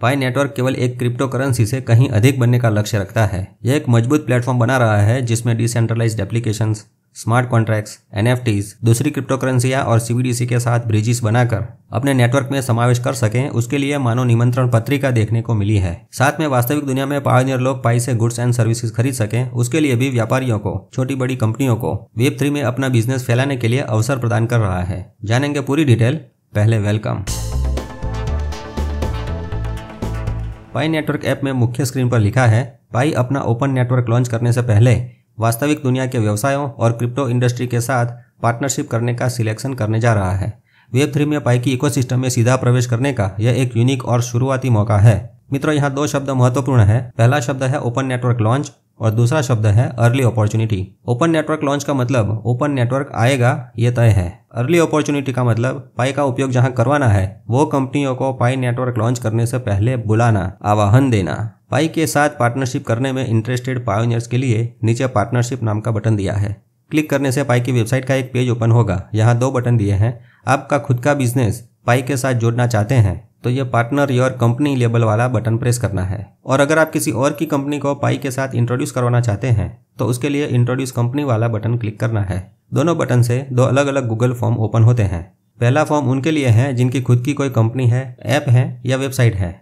पाई network केवल एक crypto currency से कहीं अधिक बनने का लक्ष्य रखता है यह एक मजबूत प्लेटफॉर्म बना रहा है जिसमें डिसेंट्रलाइज एप्लीकेशन स्मार्ट कॉन्ट्रैक्ट्स टीज दूसरी क्रिप्टो करेंसिया और सीबीडीसी के साथ ब्रिजिस बनाकर अपने नेटवर्क में समावेश कर सकें उसके लिए मानव निमंत्रण पत्रिका देखने को मिली है साथ में वास्तविक दुनिया में पायनियर लोग पाई से गुड्स एंड सर्विसेज खरीद सकें उसके लिए भी व्यापारियों को छोटी बड़ी कंपनियों को वेब थ्री में अपना बिजनेस फैलाने के लिए अवसर प्रदान कर रहा है जानेंगे पूरी डिटेल पहले वेलकम पाई नेटवर्क ऐप में मुख्य स्क्रीन पर लिखा है पाई अपना ओपन नेटवर्क लॉन्च करने से पहले वास्तविक दुनिया के व्यवसायों और क्रिप्टो इंडस्ट्री के साथ पार्टनरशिप करने का सिलेक्शन करने जा रहा है वेब थ्री में पाई की इकोसिस्टम में सीधा प्रवेश करने का यह एक यूनिक और शुरुआती मौका है मित्रों यहाँ दो शब्द महत्वपूर्ण है पहला शब्द है ओपन नेटवर्क लॉन्च और दूसरा शब्द है early opportunity open network launch का मतलब ओपन नेटवर्क आएगा ये तय है अर्ली अपॉर्चुनिटी का मतलब पाई का उपयोग जहां करवाना है वो कंपनियों को पाई नेटवर्क लॉन्च करने से पहले बुलाना आवाहन देना पाई के साथ पार्टनरशिप करने में इंटरेस्टेड पायोनियर्स के लिए नीचे पार्टनरशिप नाम का बटन दिया है क्लिक करने से पाई की वेबसाइट का एक पेज ओपन होगा यहाँ दो बटन दिए हैं आपका खुद का बिजनेस पाई के साथ जोड़ना चाहते हैं तो ये पार्टनर योर कंपनी लेबल वाला बटन प्रेस करना है और अगर आप किसी और की कंपनी को पाई के साथ इंट्रोड्यूस करवाना चाहते हैं तो उसके लिए इंट्रोड्यूस कंपनी वाला बटन क्लिक करना है दोनों बटन से दो अलग अलग गूगल फॉर्म ओपन होते हैं पहला फॉर्म उनके लिए है जिनकी खुद की कोई कंपनी है ऐप है या वेबसाइट है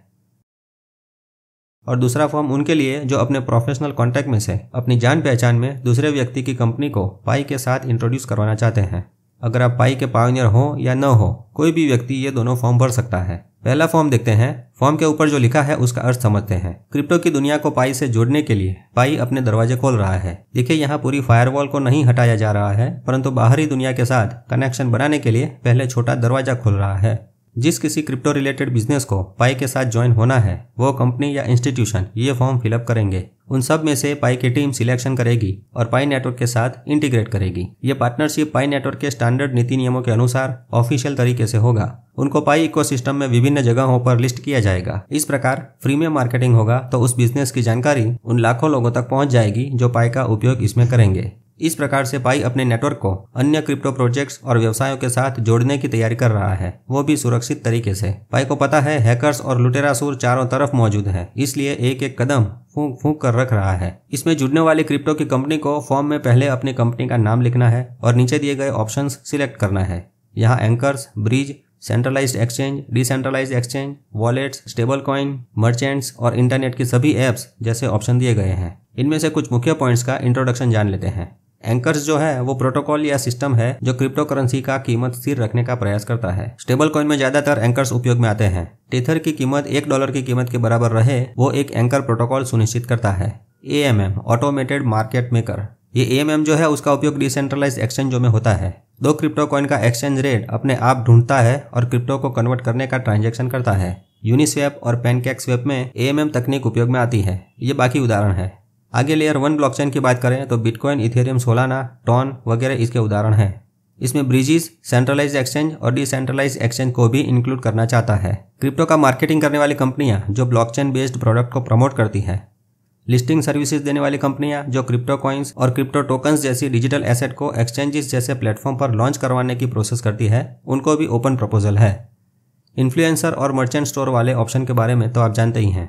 और दूसरा फॉर्म उनके लिए जो अपने प्रोफेशनल कॉन्टैक्ट में से अपनी जान पहचान में दूसरे व्यक्ति की कंपनी को पाई के साथ इंट्रोड्यूस करवाना चाहते हैं अगर आप पाई के पायोनियर हो या न हो कोई भी व्यक्ति ये दोनों फॉर्म भर सकता है पहला फॉर्म देखते हैं फॉर्म के ऊपर जो लिखा है उसका अर्थ समझते हैं क्रिप्टो की दुनिया को पाई से जोड़ने के लिए पाई अपने दरवाजे खोल रहा है देखिए यहाँ पूरी फायरवॉल को नहीं हटाया जा रहा है परंतु बाहरी दुनिया के साथ कनेक्शन बनाने के लिए पहले छोटा दरवाजा खोल रहा है जिस किसी क्रिप्टो रिलेटेड बिजनेस को पाई के साथ ज्वाइन होना है वो कंपनी या इंस्टीट्यूशन ये फॉर्म फिलअप करेंगे उन सब में से पाई की टीम सिलेक्शन करेगी और पाई नेटवर्क के साथ इंटीग्रेट करेगी ये पार्टनरशिप पाई नेटवर्क के स्टैंडर्ड नीति नियमों के अनुसार ऑफिशियल तरीके से होगा उनको पाई इकोसिस्टम में विभिन्न जगहों पर लिस्ट किया जाएगा इस प्रकार फ्री में मार्केटिंग होगा तो उस बिजनेस की जानकारी उन लाखों लोगों तक पहुंच जाएगी जो पाई का उपयोग इसमें करेंगे इस प्रकार से पाई अपने नेटवर्क को अन्य क्रिप्टो प्रोजेक्ट्स और व्यवसायों के साथ जोड़ने की तैयारी कर रहा है वो भी सुरक्षित तरीके से पाई को पता है हैकर्स और लुटेरासूर चारों तरफ मौजूद है इसलिए एक एक कदम फूक फूक कर रख रहा है इसमें जुड़ने वाली क्रिप्टो की कंपनी को फॉर्म में पहले अपनी कंपनी का नाम लिखना है और नीचे दिए गए ऑप्शन सिलेक्ट करना है यहाँ anchors bridge centralise exchange decentralise exchange wallets stable coin merchants और इंटरनेट की सभी एप्स जैसे ऑप्शन दिए गए हैं इनमें से कुछ मुख्य पॉइंट्स का इंट्रोडक्शन जान लेते हैं एंकर्स जो है वो प्रोटोकॉल या सिस्टम है जो क्रिप्टो करेंसी का कीमत स्थिर रखने का प्रयास करता है स्टेबल कॉइन में ज्यादातर एंकर्स उपयोग में आते हैं टेथर की कीमत एक डॉलर की कीमत के बराबर रहे वो एक एंकर प्रोटोकॉल सुनिश्चित करता है एएमएम ऑटोमेटेड मार्केट मेकर ये एम जो है उसका उपयोग डिसेंट्रलाइज एक्सचेंजों में होता है दो क्रिप्टो कॉइन का एक्सचेंज रेट अपने आप ढूंढता है और क्रिप्टो को कन्वर्ट करने का ट्रांजेक्शन करता है यूनिस्वेप और पेनकेक स्वेप में एम तकनीक उपयोग में आती है ये बाकी उदाहरण है आगे लेयर वन ब्लॉकचेन की बात करें तो बिटकॉइन इथेरियम सोलाना टॉन वगैरह इसके उदाहरण हैं इसमें ब्रिजिस सेंट्रलाइज एक्सचेंज और डिसेंट्रलाइज एक्सचेंज को भी इंक्लूड करना चाहता है क्रिप्टो का मार्केटिंग करने वाली कंपनियां जो ब्लॉकचेन बेस्ड प्रोडक्ट को प्रमोट करती हैं लिस्टिंग सर्विसेज देने वाली कंपनियां जो क्रिप्टो कॉइन्स और क्रिप्टो टोकन्स जैसी डिजिटल एसेट को एक्सचेंजेस जैसे प्लेटफॉर्म पर लॉन्च करवाने की प्रोसेस करती है उनको भी ओपन प्रपोजल है इन्फ्लुएंसर और मर्चेंट स्टोर वाले ऑप्शन के बारे में तो आप जानते ही हैं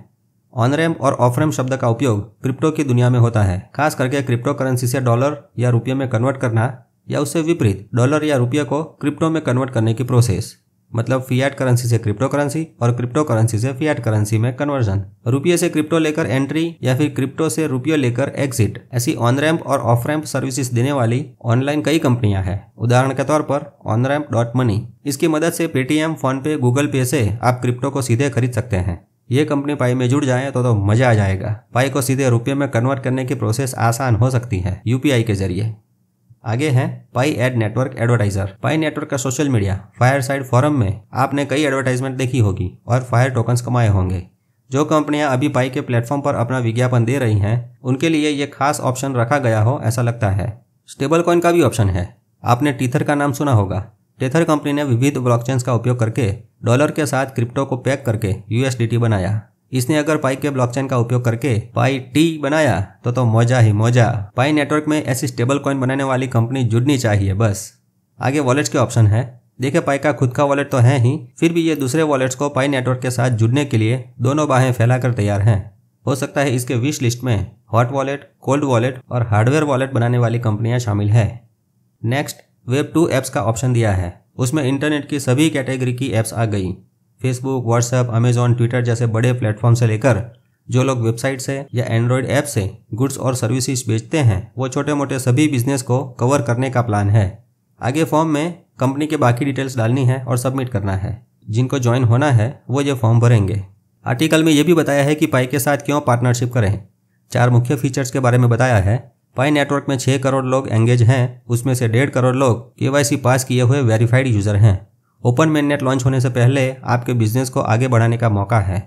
ऑन रैम और ऑफ रैम शब्द का उपयोग क्रिप्टो की दुनिया में होता है खास करके क्रिप्टो करेंसी से डॉलर या रुपये में कन्वर्ट करना या उससे विपरीत डॉलर या रुपये को क्रिप्टो में कन्वर्ट करने की प्रोसेस मतलब फियाट करेंसी से क्रिप्टो करेंसी और क्रिप्टो करेंसी से फियाट करेंसी में कन्वर्जन रुपये से क्रिप्टो लेकर एंट्री या फिर क्रिप्टो से रुपये लेकर एग्जिट ऐसी ऑन रैम्प और ऑफ रैम्प सर्विसेज देने वाली ऑनलाइन कई कंपनियां हैं उदाहरण के तौर पर ऑन रैम्प डॉट मनी इसकी मदद से पेटीएम फोन पे गूगल पे से आप क्रिप्टो को सीधे खरीद सकते हैं ये कंपनी पाई में जुड़ जाए तो तो मजा आ जाएगा पाई को सीधे रुपये में कन्वर्ट करने की प्रोसेस आसान हो सकती है यूपीआई के जरिए आगे हैं Pi ad network advertiser Pi network का social media fireside forum में आपने कई एडवर्टाइजमेंट देखी होगी और फायर टोकन्स कमाए होंगे जो कंपनियां अभी पाई के प्लेटफॉर्म पर अपना विज्ञापन दे रही हैं उनके लिए ये खास ऑप्शन रखा गया हो ऐसा लगता है स्टेबल कॉइन का भी ऑप्शन है आपने टीथर का नाम सुना होगा टेथर कंपनी ने विविध ब्लॉकचेन्स का उपयोग करके डॉलर के साथ क्रिप्टो को पैक करके यूएसडीटी बनाया इसने अगर पाई के ब्लॉकचेन का उपयोग करके पाई टी बनाया तो तो मौजा ही मौजा पाई नेटवर्क में ऐसी स्टेबल कॉइन बनाने वाली कंपनी जुड़नी चाहिए बस आगे वॉलेट्स के ऑप्शन है देखे पाई का खुद का वॉलेट तो है ही फिर भी ये दूसरे वॉलेट्स को पाई नेटवर्क के साथ जुड़ने के लिए दोनों बाहें फैलाकर तैयार हैं हो सकता है इसके विश लिस्ट में हॉट वॉलेट कोल्ड वॉलेट और हार्डवेयर वॉलेट बनाने वाली कंपनियां शामिल है नेक्स्ट वेब टू ऐप्स का ऑप्शन दिया है उसमें इंटरनेट की सभी कैटेगरी की ऐप्स आ गई फेसबुक व्हाट्सएप अमेजॉन ट्विटर जैसे बड़े प्लेटफॉर्म से लेकर जो लोग वेबसाइट से या एंड्रॉयड ऐप से गुड्स और सर्विसेज बेचते हैं वो छोटे मोटे सभी बिजनेस को कवर करने का प्लान है आगे फॉर्म में कंपनी के बाकी डिटेल्स डालनी है और सबमिट करना है जिनको ज्वाइन होना है वो ये फॉर्म भरेंगे आर्टिकल में ये भी बताया है कि पाई के साथ क्यों पार्टनरशिप करें चार मुख्य फीचर्स के बारे में बताया है पाई नेटवर्क में छः करोड़ लोग एंगेज हैं उसमें से डेढ़ करोड़ लोग केवाईसी पास किए हुए वेरीफाइड यूजर हैं ओपन नेट लॉन्च होने से पहले आपके बिजनेस को आगे बढ़ाने का मौका है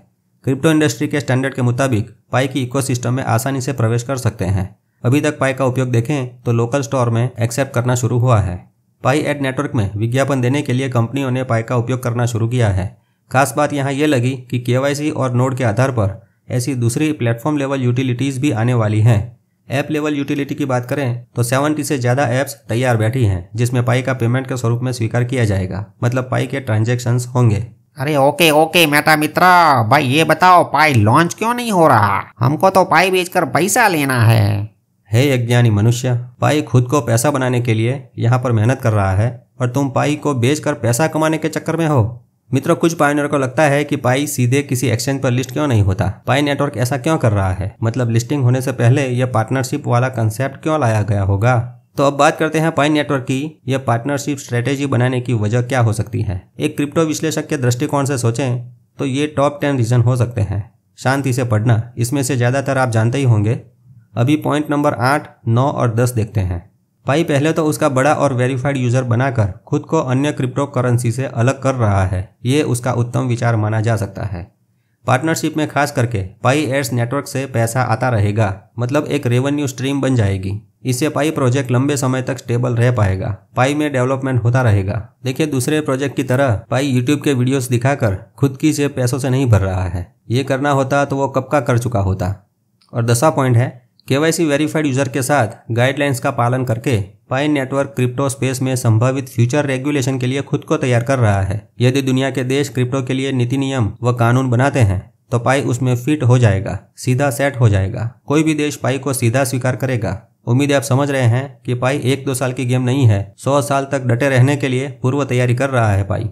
क्रिप्टो इंडस्ट्री के स्टैंडर्ड के मुताबिक पाई की इकोसिस्टम में आसानी से प्रवेश कर सकते हैं अभी तक पाई का उपयोग देखें तो लोकल स्टोर में एक्सेप्ट करना शुरू हुआ है पाई एड नेटवर्क में विज्ञापन देने के लिए कंपनियों ने पाई का उपयोग करना शुरू किया है खास बात यहाँ ये लगी कि के और नोड के आधार पर ऐसी दूसरी प्लेटफॉर्म लेवल यूटिलिटीज़ भी आने वाली हैं ऐप लेवल यूटिलिटी की बात करें तो 70 से ज्यादा एप्स तैयार बैठी हैं जिसमें पाई का पेमेंट के स्वरूप में स्वीकार किया जाएगा मतलब पाई के ट्रांजेक्शन होंगे अरे ओके ओके मेटा मित्रा भाई ये बताओ पाई लॉन्च क्यों नहीं हो रहा हमको तो पाई बेचकर पैसा लेना है हे यज्ञानी मनुष्य पाई खुद को पैसा बनाने के लिए यहाँ पर मेहनत कर रहा है और तुम पाई को बेचकर पैसा कमाने के चक्कर में हो मित्रों कुछ पाइनर को लगता है कि पाई सीधे किसी एक्सचेंज पर लिस्ट क्यों नहीं होता पाई नेटवर्क ऐसा क्यों कर रहा है मतलब लिस्टिंग होने से पहले यह पार्टनरशिप वाला कंसेप्ट क्यों लाया गया होगा तो अब बात करते हैं पाई नेटवर्क की यह पार्टनरशिप स्ट्रेटेजी बनाने की वजह क्या हो सकती है एक क्रिप्टो विश्लेषक के दृष्टिकोण से सोचें तो ये टॉप टेन रीजन हो सकते हैं शांति से पढ़ना इसमें से ज़्यादातर आप जानते ही होंगे अभी पॉइंट नंबर आठ नौ और दस देखते हैं पाई पहले तो उसका बड़ा और वेरीफाइड यूजर बनाकर खुद को अन्य क्रिप्टो करेंसी से अलग कर रहा है ये उसका उत्तम विचार माना जा सकता है पार्टनरशिप में खास करके पाई एड्स नेटवर्क से पैसा आता रहेगा मतलब एक रेवेन्यू स्ट्रीम बन जाएगी इससे पाई प्रोजेक्ट लंबे समय तक स्टेबल रह पाएगा पाई में डेवलपमेंट होता रहेगा देखिए दूसरे प्रोजेक्ट की तरह पाई यूट्यूब के वीडियोस दिखाकर खुद की से पैसों से नहीं भर रहा है ये करना होता तो वो कब का कर चुका होता और दसवा पॉइंट है केवाईसी वेरीफाइड यूजर के साथ गाइडलाइंस का पालन करके पाइन नेटवर्क क्रिप्टो स्पेस में संभावित फ्यूचर रेगुलेशन के लिए खुद को तैयार कर रहा है यदि दुनिया के देश क्रिप्टो के लिए नीति नियम व कानून बनाते हैं तो पाई उसमें फिट हो जाएगा सीधा सेट हो जाएगा कोई भी देश पाई को सीधा स्वीकार करेगा उम्मीद है आप समझ रहे हैं कि पाई एक दो साल की गेम नहीं है सौ साल तक डटे रहने के लिए पूर्व तैयारी कर रहा है पाई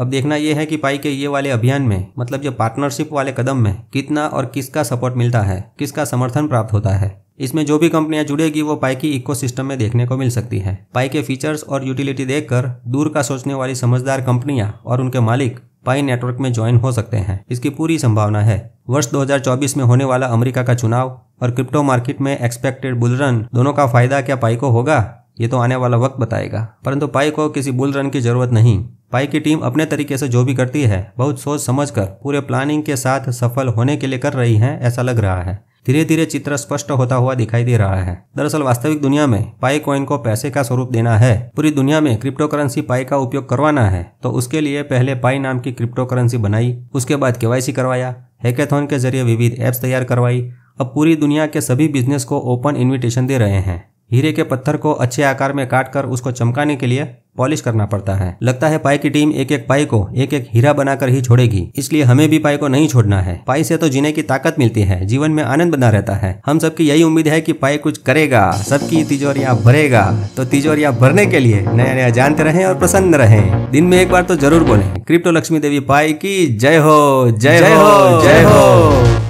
अब देखना यह है कि पाई के ये वाले अभियान में मतलब जो पार्टनरशिप वाले कदम में कितना और किसका सपोर्ट मिलता है किसका समर्थन प्राप्त होता है इसमें जो भी कंपनियां जुड़ेगी वो पाई की इको में देखने को मिल सकती है पाई के फीचर्स और यूटिलिटी देखकर दूर का सोचने वाली समझदार कंपनियां और उनके मालिक पाई नेटवर्क में ज्वाइन हो सकते हैं इसकी पूरी संभावना है वर्ष 2024 में होने वाला अमेरिका का चुनाव और क्रिप्टो मार्केट में एक्सपेक्टेड बुलरन दोनों का फायदा क्या पाई को होगा ये तो आने वाला वक्त बताएगा परंतु पाई को किसी बुल रन की जरूरत नहीं पाई की टीम अपने तरीके से जो भी करती है बहुत सोच समझ कर पूरे प्लानिंग के साथ सफल होने के लिए कर रही है ऐसा लग रहा है धीरे धीरे चित्र स्पष्ट होता हुआ दिखाई दे रहा है दरअसल वास्तविक दुनिया में पाई कॉइन को पैसे का स्वरूप देना है पूरी दुनिया में क्रिप्टो करेंसी पाई का उपयोग करवाना है तो उसके लिए पहले पाई नाम की क्रिप्टो करेंसी बनाई उसके बाद केवाईसी करवाया हैकेथॉन के जरिए विविध एप्स तैयार करवाई अब पूरी दुनिया के सभी बिजनेस को ओपन इन्विटेशन दे रहे हैं हीरे के पत्थर को अच्छे आकार में काटकर उसको चमकाने के लिए पॉलिश करना पड़ता है लगता है पाई की टीम एक एक पाई को एक एक हीरा बनाकर ही छोड़ेगी इसलिए हमें भी पाई को नहीं छोड़ना है पाई से तो जीने की ताकत मिलती है जीवन में आनंद बना रहता है हम सबकी यही उम्मीद है कि पाई कुछ करेगा सबकी तिजोरिया भरेगा तो तिजोरिया भरने के लिए नया नया जानते रहे और प्रसन्न रहे दिन में एक बार तो जरूर बोले क्रिप्टो लक्ष्मी देवी पाई की जय हो जय हो जय हो, जय हो।